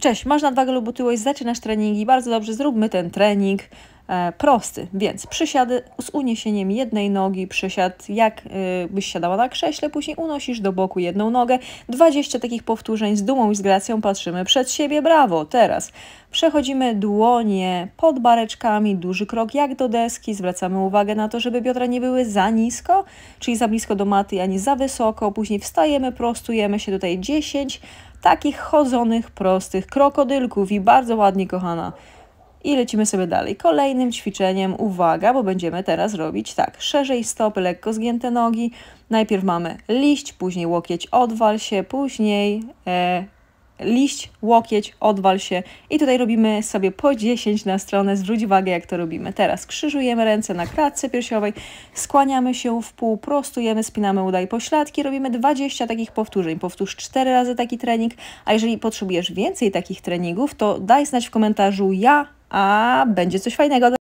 Cześć, masz nadwagę lub otyłość, zaczynasz treningi, bardzo dobrze, zróbmy ten trening e, prosty. Więc przysiady z uniesieniem jednej nogi, przysiad jak y, byś siadała na krześle, później unosisz do boku jedną nogę. 20 takich powtórzeń z dumą i z gracją patrzymy przed siebie, brawo, teraz. Przechodzimy dłonie pod bareczkami, duży krok jak do deski, zwracamy uwagę na to, żeby biodra nie były za nisko, czyli za blisko do maty, ani za wysoko. Później wstajemy, prostujemy się tutaj 10 Takich chodzonych, prostych krokodylków i bardzo ładnie, kochana. I lecimy sobie dalej. Kolejnym ćwiczeniem, uwaga, bo będziemy teraz robić tak. Szerzej stopy, lekko zgięte nogi. Najpierw mamy liść, później łokieć odwal się, później e, liść, łokieć, odwal się i tutaj robimy sobie po 10 na stronę, zwróć uwagę jak to robimy. Teraz krzyżujemy ręce na klatce piersiowej, skłaniamy się w pół, prostujemy, spinamy udaj po pośladki, robimy 20 takich powtórzeń. Powtórz 4 razy taki trening, a jeżeli potrzebujesz więcej takich treningów, to daj znać w komentarzu ja, a będzie coś fajnego.